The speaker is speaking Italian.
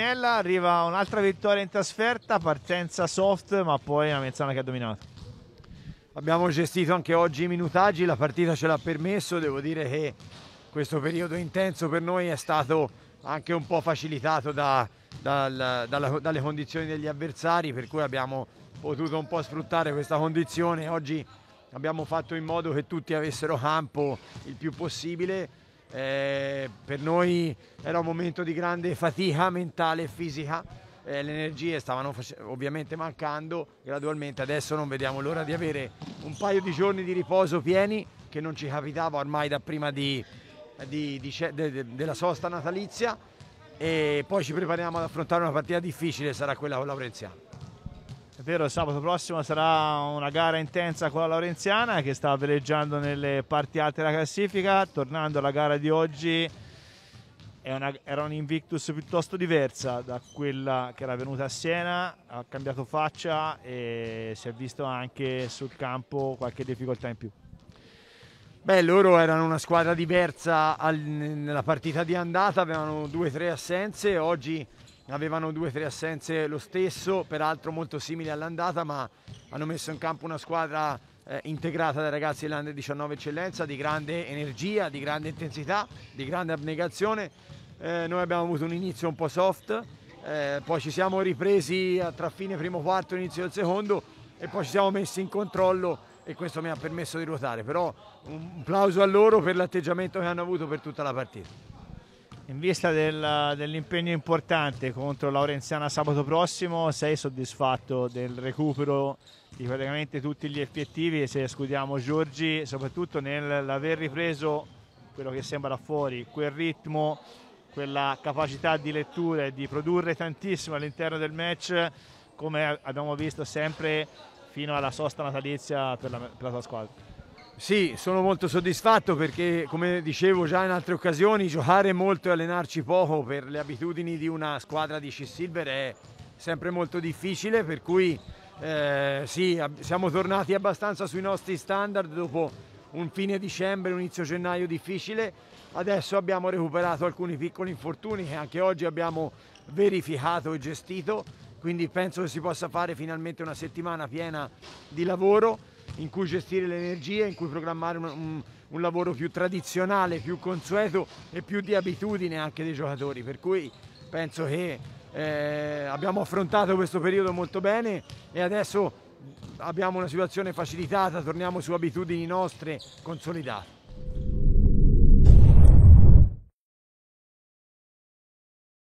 Pinella arriva un'altra vittoria in trasferta, partenza soft ma poi una Mezzana che ha dominato. Abbiamo gestito anche oggi i minutaggi, la partita ce l'ha permesso, devo dire che questo periodo intenso per noi è stato anche un po' facilitato da, dal, dalla, dalle condizioni degli avversari per cui abbiamo potuto un po' sfruttare questa condizione. Oggi abbiamo fatto in modo che tutti avessero campo il più possibile eh, per noi era un momento di grande fatica mentale e fisica, eh, le energie stavano ovviamente mancando gradualmente, adesso non vediamo l'ora di avere un paio di giorni di riposo pieni che non ci capitava ormai da prima di, di, di, de, della sosta natalizia e poi ci prepariamo ad affrontare una partita difficile, sarà quella con la Laurenziano. È vero, sabato prossimo sarà una gara intensa con la Laurenziana che sta veleggiando nelle parti alte della classifica. Tornando alla gara di oggi, una, era un Invictus piuttosto diversa da quella che era venuta a Siena. Ha cambiato faccia e si è visto anche sul campo qualche difficoltà in più. Beh, loro erano una squadra diversa al, nella partita di andata, avevano due o tre assenze, oggi avevano due o tre assenze lo stesso, peraltro molto simili all'andata, ma hanno messo in campo una squadra eh, integrata dai ragazzi dell'Under 19 Eccellenza, di grande energia, di grande intensità, di grande abnegazione. Eh, noi abbiamo avuto un inizio un po' soft, eh, poi ci siamo ripresi eh, tra fine primo quarto, e inizio del secondo e poi ci siamo messi in controllo e questo mi ha permesso di ruotare, però un applauso a loro per l'atteggiamento che hanno avuto per tutta la partita in vista del, dell'impegno importante contro Laurenziana sabato prossimo, sei soddisfatto del recupero di praticamente tutti gli effettivi se escludiamo Giorgi, soprattutto nell'aver ripreso quello che sembra fuori, quel ritmo, quella capacità di lettura e di produrre tantissimo all'interno del match, come abbiamo visto sempre fino alla sosta natalizia per la, per la sua squadra. Sì, sono molto soddisfatto perché, come dicevo già in altre occasioni, giocare molto e allenarci poco per le abitudini di una squadra di C-Silver è sempre molto difficile, per cui eh, sì, siamo tornati abbastanza sui nostri standard dopo un fine dicembre, un inizio gennaio difficile. Adesso abbiamo recuperato alcuni piccoli infortuni che anche oggi abbiamo verificato e gestito, quindi penso che si possa fare finalmente una settimana piena di lavoro in cui gestire le energie, in cui programmare un, un, un, lavoro più tradizionale, più consueto e più di abitudine anche dei giocatori. Per cui penso che eh, abbiamo affrontato questo periodo molto bene e adesso abbiamo una situazione facilitata, torniamo su abitudini nostre consolidate.